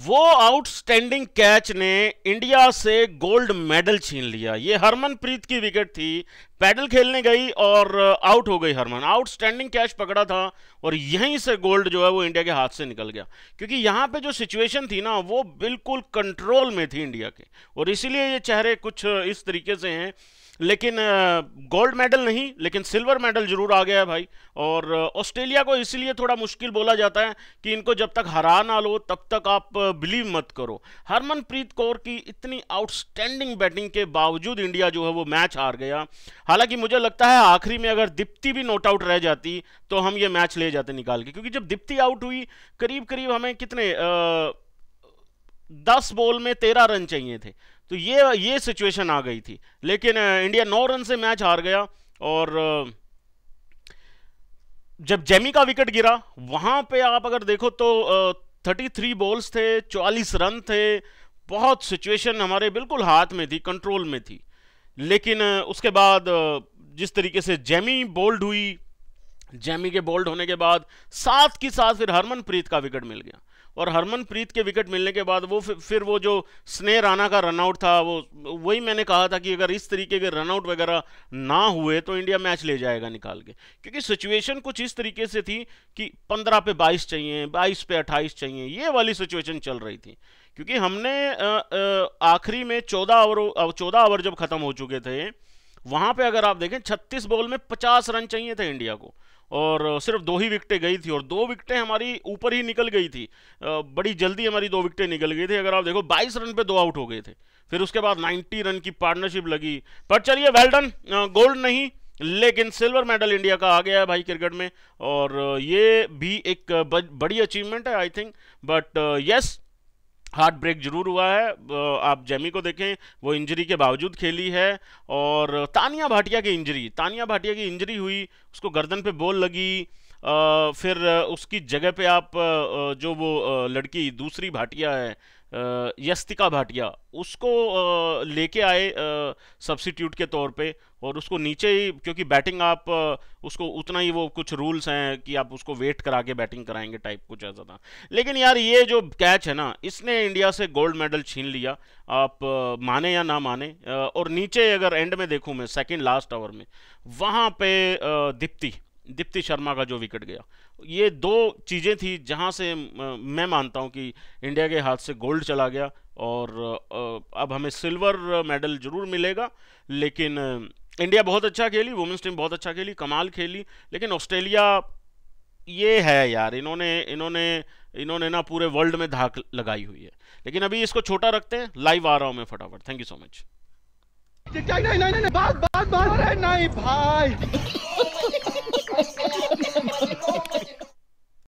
वो outstanding catch ने India से गोल्ड मेडल छीन लिया ये हरमनप्रीत की विकेट थी पैडल खेलने गई और आउट uh, हो गई हरमन आउटस्टैंडिंग कैच पकड़ा था और यहीं से गोल्ड जो है वो इंडिया के हाथ से निकल गया क्योंकि यहाँ पे जो सिचुएशन थी ना वो बिल्कुल कंट्रोल में थी इंडिया के और इसीलिए ये चेहरे कुछ इस तरीके से हैं लेकिन गोल्ड मेडल नहीं लेकिन सिल्वर मेडल जरूर आ गया है भाई और ऑस्ट्रेलिया को इसलिए थोड़ा मुश्किल बोला जाता है कि इनको जब तक हरा ना लो तब तक आप बिलीव मत करो हरमनप्रीत कौर की इतनी आउटस्टैंडिंग बैटिंग के बावजूद इंडिया जो है वो मैच हार गया हालांकि मुझे लगता है आखिरी में अगर दिप्ति भी नोट आउट रह जाती तो हम ये मैच ले जाते निकाल के क्योंकि जब दिप्ति आउट हुई करीब करीब हमें कितने आ, दस बॉल में तेरह रन चाहिए थे तो ये ये सिचुएशन आ गई थी लेकिन इंडिया नौ रन से मैच हार गया और जब जेमी का विकेट गिरा वहां पे आप अगर देखो तो थर्टी थ्री बॉल्स थे चालीस रन थे बहुत सिचुएशन हमारे बिल्कुल हाथ में थी कंट्रोल में थी लेकिन उसके बाद जिस तरीके से जेमी बोल्ड हुई जेमी के बोल्ड होने के बाद साथ की साथ फिर हरमनप्रीत का विकेट मिल गया और हरमनप्रीत के विकेट मिलने के बाद वो फिर वो जो स्नेह राना का रनआउट था वो वही मैंने कहा था कि अगर इस तरीके के रनआउट वगैरह ना हुए तो इंडिया मैच ले जाएगा निकाल के क्योंकि सिचुएशन कुछ इस तरीके से थी कि पंद्रह पे बाईस चाहिए बाईस पे 28 चाहिए ये वाली सिचुएशन चल रही थी क्योंकि हमने आखिरी में चौदह ओवर चौदह ओवर जब खत्म हो चुके थे वहां पर अगर आप देखें छत्तीस बॉल में पचास रन चाहिए थे इंडिया को और सिर्फ दो ही विकटें गई थी और दो विकटें हमारी ऊपर ही निकल गई थी बड़ी जल्दी हमारी दो विकटें निकल गई थी अगर आप देखो 22 रन पे दो आउट हो गए थे फिर उसके बाद 90 रन की पार्टनरशिप लगी पर चलिए वेल डन गोल्ड नहीं लेकिन सिल्वर मेडल इंडिया का आ गया है भाई क्रिकेट में और ये भी एक बड़ी अचीवमेंट है I think but yes heart break जरूर हुआ है आप जेमी को देखें वो इंजरी के बावजूद खेली है और तानिया भाटिया की इंजरी तानिया भाटिया की इंजरी हुई उसको गर्दन पे बोल लगी फिर उसकी जगह पे आप जो वो लड़की दूसरी भाटिया है यस्तिका भाटिया उसको लेके आए सब्सिट्यूट के तौर पे और उसको नीचे ही क्योंकि बैटिंग आप उसको उतना ही वो कुछ रूल्स हैं कि आप उसको वेट करा के बैटिंग कराएंगे टाइप कुछ ऐसा था लेकिन यार ये जो कैच है ना इसने इंडिया से गोल्ड मेडल छीन लिया आप माने या ना माने और नीचे अगर एंड में देखूँ मैं सेकेंड लास्ट आवर में वहाँ पर दीप्ति दीप्ति शर्मा का जो विकेट गया ये दो चीज़ें थी जहां से मैं मानता हूं कि इंडिया के हाथ से गोल्ड चला गया और अब हमें सिल्वर मेडल जरूर मिलेगा लेकिन इंडिया बहुत अच्छा खेली वुमेंस टीम बहुत अच्छा खेली कमाल खेली लेकिन ऑस्ट्रेलिया ये है यार इन्होंने इन्होंने इन्होंने ना पूरे वर्ल्ड में धाक लगाई हुई है लेकिन अभी इसको छोटा रखते हैं लाइव आ रहा हूं मैं फटाफट थैंक यू सो मच नहीं नहीं नहीं बात बात बात नहीं भाई